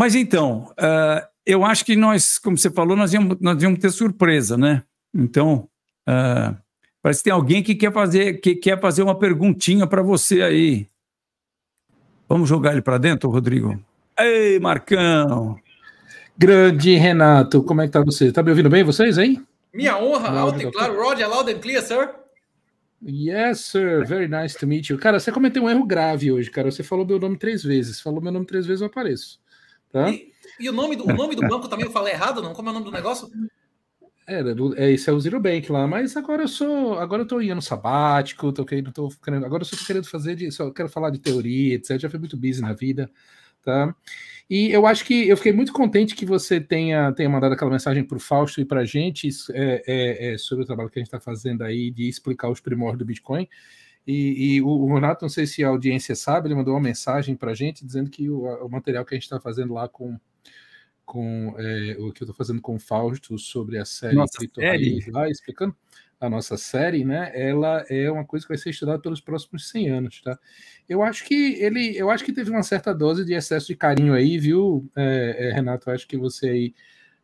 Mas então, uh, eu acho que nós, como você falou, nós íamos, nós íamos ter surpresa, né? Então, uh, parece que tem alguém que quer fazer, que quer fazer uma perguntinha para você aí. Vamos jogar ele para dentro, Rodrigo? Ei, Marcão! Grande Renato, como é que tá você? Tá me ouvindo bem vocês aí? Minha honra, alto e claro, Roger, é loud and clear, sir. Yes, sir. Very nice to meet you. Cara, você cometeu um erro grave hoje, cara. Você falou meu nome três vezes. Falou meu nome três vezes, eu apareço. Tá? E, e, o, nome do, o nome do banco também eu falei errado, não? Como é o nome do negócio? Era é, né, é, esse é o Zero Bank lá, mas agora eu sou. Agora eu tô indo sabático, tô querendo, tô querendo. Agora eu só tô querendo fazer de. Só quero falar de teoria, etc. Já fui muito busy na vida, tá? E eu acho que eu fiquei muito contente que você tenha, tenha mandado aquela mensagem para o Fausto e para a gente é, é, é, sobre o trabalho que a gente está fazendo aí de explicar os primórdios do Bitcoin. E, e o, Renato, não sei se a audiência sabe, ele mandou uma mensagem para a gente dizendo que o, o, material que a gente está fazendo lá com, com é, o que eu estou fazendo com o Fausto sobre a série nossa Cripto série. lá, explicando a nossa série, né? Ela é uma coisa que vai ser estudada pelos próximos 100 anos, tá? Eu acho que ele, eu acho que teve uma certa dose de excesso de carinho aí, viu, é, é, Renato? Eu acho que você aí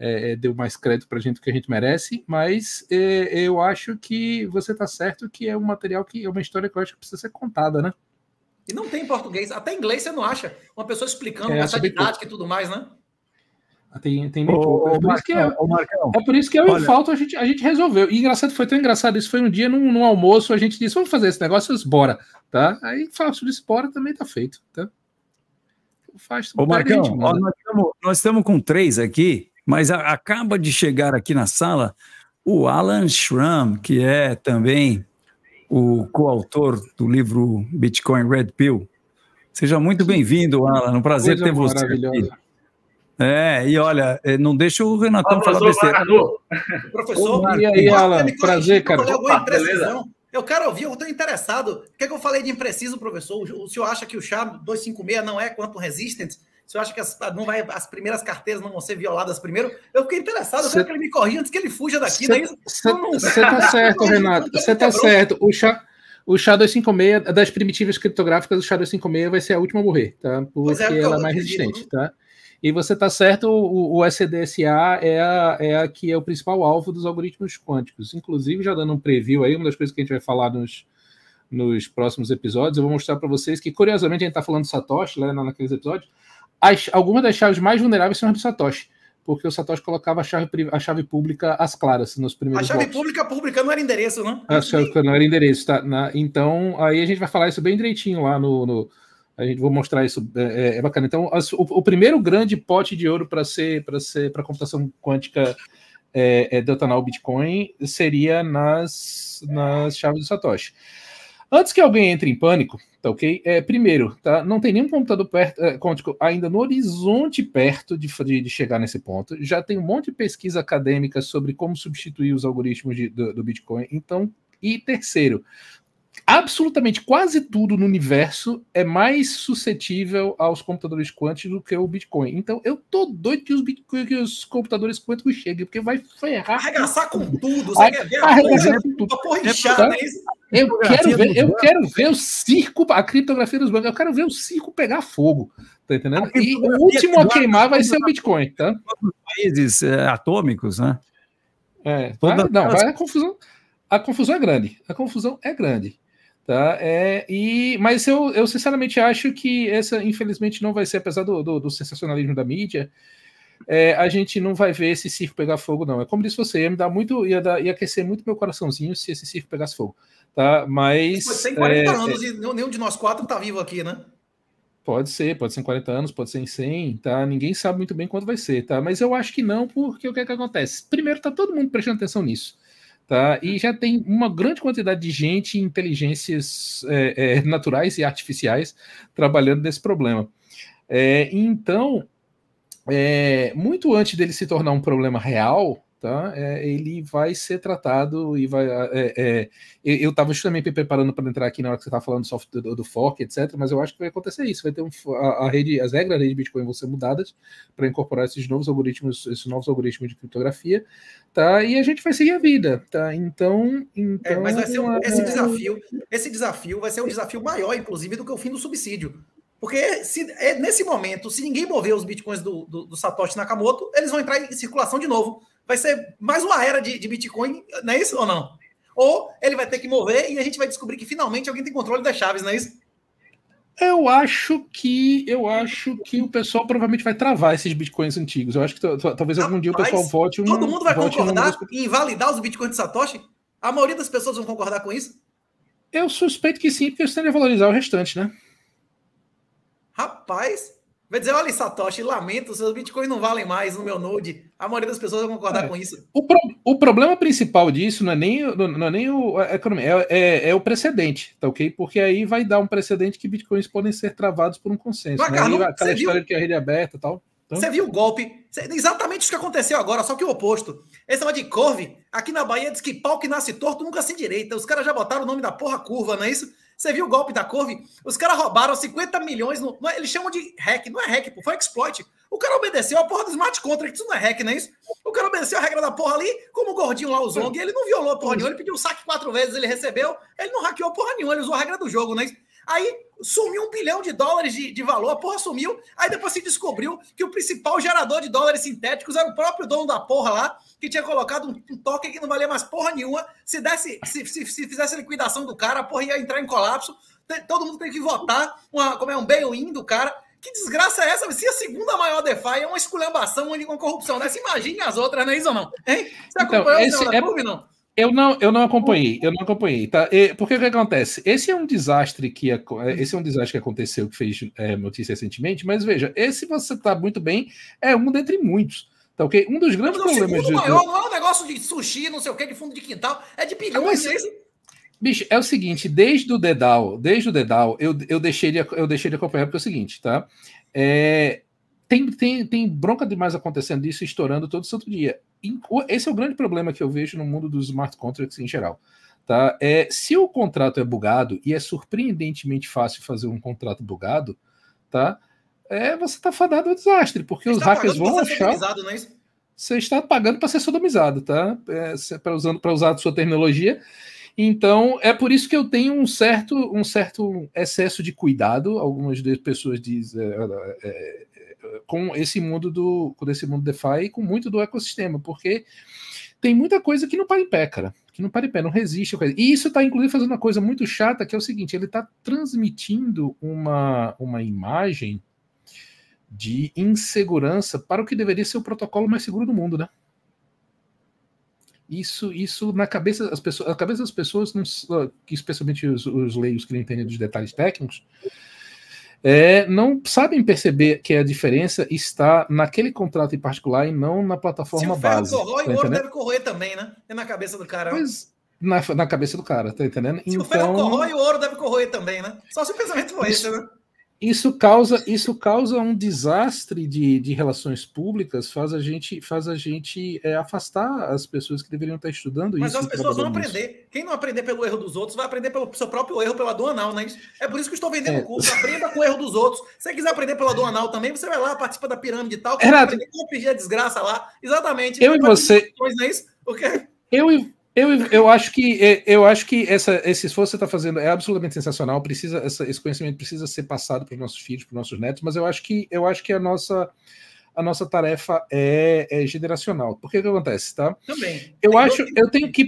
é, é, deu mais crédito para a gente do que a gente merece, mas é, eu acho que você está certo que é um material que é uma história que eu acho que precisa ser contada, né? E não tem em português, até em inglês você não acha. Uma pessoa explicando é, essa didática e tudo mais, né? Ah, tem, tem bem É por, isso que eu, é-, é por isso que eu é olha, e Falto a gente, a gente resolveu. E engraçado, foi tão engraçado. Isso foi um dia num, num almoço, a gente disse: vamos fazer esse negócio, bora. Tá? Aí Fausto disse: bora, também tá feito. Tá? Faz, Ô, Marcão, ó, nós estamos com três aqui mas a, acaba de chegar aqui na sala o Alan Schramm, que é também o coautor do livro Bitcoin Red Pill. Seja muito bem-vindo, Alan. Um prazer Coisa ter você aqui. É, e olha, eh, não deixa o Renatão Olá, falar besteira. Maradu. Professor, Ô, e aí, Alan? Prazer, cara. Opa, beleza. Eu quero ouvir, eu estou interessado. O que, é que eu falei de impreciso, professor? O senhor acha que o chá 256 não é quanto resistance? Você acha que as, ah, não vai, as primeiras carteiras não vão ser violadas primeiro? Eu fiquei interessado, eu quero que ele me corrija antes que ele fuja daqui. Você não... tá certo, Renato, você tá certo. O chá, o SHA-256, é das primitivas criptográficas, o SHA-256 vai ser a última a morrer, tá? É, Porque é, ela é mais resistente, né? tá? E você está certo, o, o SDSA é a, é a que é o principal alvo dos algoritmos quânticos. Inclusive, já dando um preview aí, uma das coisas que a gente vai falar nos, nos próximos episódios, eu vou mostrar para vocês que, curiosamente, a gente está falando de Satoshi lá né, naqueles episódios, as, algumas das chaves mais vulneráveis são as do Satoshi, porque o Satoshi colocava a chave, a chave pública às claras nos primeiros. A chave blocos. pública pública não era endereço, não? A chave não era endereço, tá? Na, então, aí a gente vai falar isso bem direitinho lá no. no a gente vou mostrar isso, é, é, é bacana. Então, as, o, o, primeiro grande pote de ouro para ser para ser para computação quântica é, é, detonar o Bitcoin seria nas, nas chaves do Satoshi. Antes que alguém entre em pânico, tá ok? É, primeiro, tá? Não tem nenhum computador perto, é, quântico ainda no horizonte perto de, de, de, chegar nesse ponto. Já tem um monte de pesquisa acadêmica sobre como substituir os algoritmos de, do, do Bitcoin. Então, e terceiro, absolutamente quase tudo no universo é mais suscetível aos computadores quânticos do que o Bitcoin. Então eu tô doido que os, Bitcoin, que os computadores quânticos cheguem, porque vai ferrar. Arregaçar com tudo, você é? arregaçar com tudo. Tá? Né? Eu quero, ver, eu quero ver o circo, a criptografia dos bancos, eu quero ver o circo pegar fogo, tá entendendo? E o último a queimar vai ser o é Bitcoin, tá? países é, atômicos, né? É, tá? não, vai a confusão. A confusão é grande. A confusão é grande. Tá? É, e, mas eu, eu sinceramente acho que essa, infelizmente, não vai ser, apesar do, do, do sensacionalismo da mídia, é, a gente não vai ver esse circo pegar fogo, não. É como disse você, ia me dar muito, ia, dar, ia aquecer muito meu coraçãozinho se esse circo pegasse fogo. Tá? Mas. Pode ser em 40 é, anos e nenhum de nós quatro tá vivo aqui, né? Pode ser, pode ser em 40 anos, pode ser em 100, tá? Ninguém sabe muito bem quando vai ser, tá? Mas eu acho que não, porque o que é que acontece? Primeiro, tá todo mundo prestando atenção nisso. Tá? E já tem uma grande quantidade de gente e inteligências é, é, naturais e artificiais trabalhando nesse problema. É, então, é, muito antes dele se tornar um problema real, tá? É, ele vai ser tratado e vai. É, é, eu estava justamente me preparando para entrar aqui na hora que você estava falando do, do, do, fork, etc. Mas eu acho que vai acontecer isso. Vai ter um, a, a, rede, as regras da rede Bitcoin vão ser mudadas para incorporar esses novos algoritmos, esses novos algoritmos de criptografia, tá? E a gente vai seguir a vida, tá? Então, então. mas vai ser um, então, esse é, desafio, esse desafio vai ser um desafio maior, inclusive, do que o fim do subsídio. Porque se, é, nesse momento, se ninguém mover os bitcoins do, do, do Satoshi Nakamoto, eles vão entrar em circulação de novo vai ser mais uma era de, de Bitcoin, não é isso ou não? Ou ele vai ter que mover e a gente vai descobrir que finalmente alguém tem controle das chaves, não é isso? Eu acho que eu acho que o pessoal provavelmente vai travar esses bitcoins antigos. Eu acho que talvez algum dia o pessoal vote. todo mundo vai concordar em invalidar os bitcoins de Satoshi? A maioria das pessoas vão concordar com isso? Eu suspeito que sim, porque eles tendem a valorizar o restante, né? Rapaz, Vai dizer, olha, Satoshi, lamento, seus bitcoins não valem mais no meu Node. A maioria das pessoas vai concordar é. com isso. O, pro, o, problema principal disso não é nem, não é nem o, economia, é, é, é, o precedente, tá ok? Porque aí vai dar um precedente que bitcoins podem ser travados por um consenso. Mas, né? Carlos, aquela história viu? que a rede é aberta e tal. Então... Você viu o golpe? Exatamente isso que aconteceu agora, só que o oposto. Esse negócio de curve, aqui na Bahia diz que pau que nasce torto nunca se direita. Os caras já botaram o nome da porra curva, não é isso? Você viu o golpe da Corve? Os caras roubaram 50 milhões. No, eles chamam de hack. Não é hack, pô. Foi exploit. O cara obedeceu a porra do smart contract. Isso não é hack, não é isso? O cara obedeceu a regra da porra ali, como o gordinho lá, o Zong. Ele não violou a porra nenhuma. Ele pediu saque quatro vezes, ele recebeu. Ele não hackeou porra nenhuma. Ele usou a regra do jogo, não é isso? Aí sumiu um bilhão de dólares de, de valor, a porra sumiu. Aí depois se descobriu que o principal gerador de dólares sintéticos era o próprio dono da porra lá, que tinha colocado um, um que não valia mais porra nenhuma. Se, desse, se, se, se fizesse liquidação do cara, a porra ia entrar em colapso. Todo mundo tem que votar, uma, como é um bail-in do cara. Que desgraça é essa? Se a segunda maior DeFi é uma esculhambação, uma corrupção, né? Se imagine as outras, não é isso ou não? Hein? Você então, acompanhou esse, o é... não? Eu não, eu não acompanhei, eu não acompanhei, tá? Porque o que acontece? Esse é um desastre que é, esse é um desastre que aconteceu, que fez é, notícia recentemente, mas veja, esse você está muito bem, é um dentre muitos. Tá ok? Um dos grandes mas problemas. O maior não é um negócio de sushi, não sei o que, de fundo de quintal, é de bilhões. É, mas... Bicho, é o seguinte, desde o Dedal, desde o Dedal, eu, eu, deixei, de, eu deixei de acompanhar, porque é o seguinte, tá? É, tem, tem, tem bronca demais acontecendo isso, estourando todo santo dia. Esse é o grande problema que eu vejo no mundo dos smart contracts em geral. Tá? É, se o contrato é bugado, e é surpreendentemente fácil fazer um contrato bugado, tá? É, você está fadado ao desastre, porque os tá hackers vão achar. Não é isso? Você está pagando para ser sodomizado, tá? É, para usando para usar a sua terminologia. Então, é por isso que eu tenho um certo, um certo excesso de cuidado. Algumas pessoas dizem, é, é, é com esse mundo do com esse mundo DeFi e com muito do ecossistema, porque tem muita coisa que não para em pé, cara, que não para em pé, não resiste. E isso está inclusive fazendo uma coisa muito chata, que é o seguinte, ele está transmitindo uma, uma imagem de insegurança para o que deveria ser o protocolo mais seguro do mundo, né? isso isso na cabeça das pessoas, na cabeça das pessoas, não, ah, que especialmente os, os leigos que não entendem dos detalhes técnicos, é, não sabem perceber que a diferença está naquele contrato em particular e não na plataforma Se o base. Corrói, tá o ouro deve correr também, né? É na cabeça do cara. Pois, na, na cabeça do cara, tá entendendo? Se então... o ferro então corrói, o ouro deve corroer também, né? Só se o pensamento for isso, esse, né? Isso causa, isso causa um desastre de, de relações públicas, faz a gente, faz a gente é, afastar as pessoas que deveriam estar estudando Mas isso. Mas as pessoas vão aprender. Isso. Quem não aprender pelo erro dos outros, vai aprender pelo seu próprio erro, pela do anal, né? É por isso que eu estou vendendo o é. curso. Aprenda com o erro dos outros. Se você quiser aprender pela do anal também, você vai lá, participa da pirâmide e tal. Renato, aprender como pedir a desgraça lá. Exatamente. Eu e você. não é isso? Porque... Eu e, eu, eu acho que é, eu acho que essa, esse esforço que você está fazendo é absolutamente sensacional. Precisa essa, esse conhecimento precisa ser passado para os nossos filhos, para os nossos netos. Mas eu acho que eu acho que a nossa a nossa tarefa é, é generacional. Por que que acontece, tá? Também. Eu Tem acho eu tenho que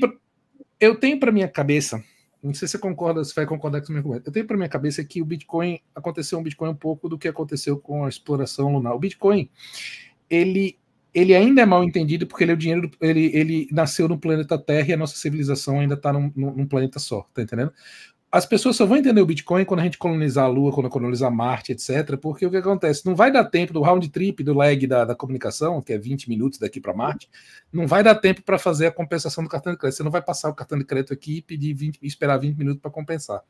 eu tenho para minha cabeça. Não sei se você concorda, se vai concordar com o meu argumento. Eu tenho para minha cabeça que o Bitcoin aconteceu um Bitcoin um pouco do que aconteceu com a exploração lunar. O Bitcoin ele ele ainda é mal entendido porque ele é o dinheiro, do, ele, ele nasceu no planeta Terra e a nossa civilização ainda está num, num, planeta só, tá entendendo? as pessoas só vão entender o Bitcoin quando a gente colonizar a Lua, quando colonizar Marte, etc. Porque o que acontece? Não vai dar tempo do round trip, do lag da, da comunicação, que é 20 minutos daqui para Marte, não vai dar tempo para fazer a compensação do cartão de crédito. Você não vai passar o cartão de crédito aqui e pedir 20, esperar 20 minutos para compensar.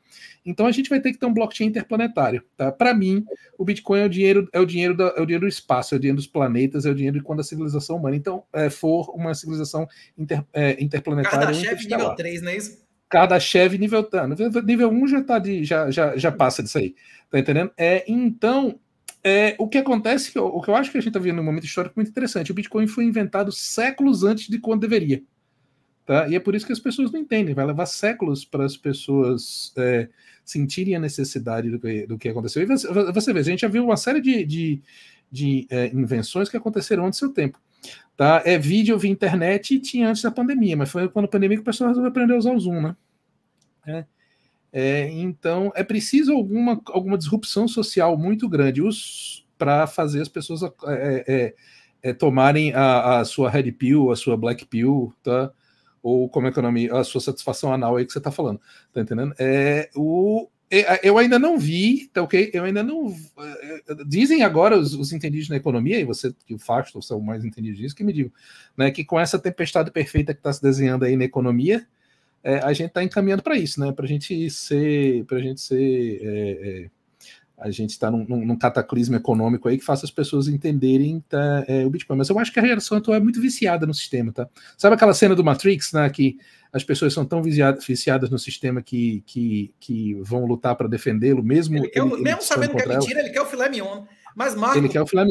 Então a gente vai ter que ter um blockchain interplanetário. Tá? Para mim, o Bitcoin é o dinheiro, é o dinheiro é o dinheiro do espaço, é o dinheiro dos planetas, é o dinheiro de quando a civilização humana então é, for uma civilização inter, é, interplanetária. Cada chefe nível 3, não é isso? cada chefe tá, nível, nível 1 um já, tá de, já, já, já passa disso aí. Tá entendendo? É, então, é, o que acontece, o que eu acho que a gente está vivendo num momento histórico muito interessante. O Bitcoin foi inventado séculos antes de quando deveria. Tá? E é por isso que as pessoas não entendem. Vai levar séculos para as pessoas é, sentirem a necessidade do que, do que aconteceu. E você, você vê, a gente já viu uma série de, de, de é, invenções que aconteceram antes do seu tempo. Tá? É vídeo via internet e tinha antes da pandemia, mas foi quando a pandemia que o pessoal resolveu aprender a usar o Zoom, né? É. É, então, é preciso alguma, alguma disrupção social muito grande para fazer as pessoas é, é, é, é, tomarem a, a, sua red pill, a sua black pill, tá? ou como é que eu o nome, a sua satisfação anal aí que você está falando, tá entendendo? É, o, é, é, eu ainda não vi, tá ok? Eu ainda não. É, dizem agora os, os entendidos na economia, e você que o Fasto são mais entendidos disso, que me digam, né? Que com essa tempestade perfeita que está se desenhando aí na economia, é, a gente está encaminhando para isso, né? Para a gente ser. Pra gente ser é, é, a gente está num, num, cataclismo econômico aí que faça as pessoas entenderem tá, é, o Bitcoin. Mas eu acho que a geração atual é muito viciada no sistema, tá? Sabe aquela cena do Matrix, né? Que as pessoas são tão viciadas, viciadas no sistema que, que, que vão lutar para defendê-lo, mesmo. Ele, ele mesmo sabendo que é mentira, ela. ele quer o filé mignon. Mas, Marco. Ele quer o filé mignon.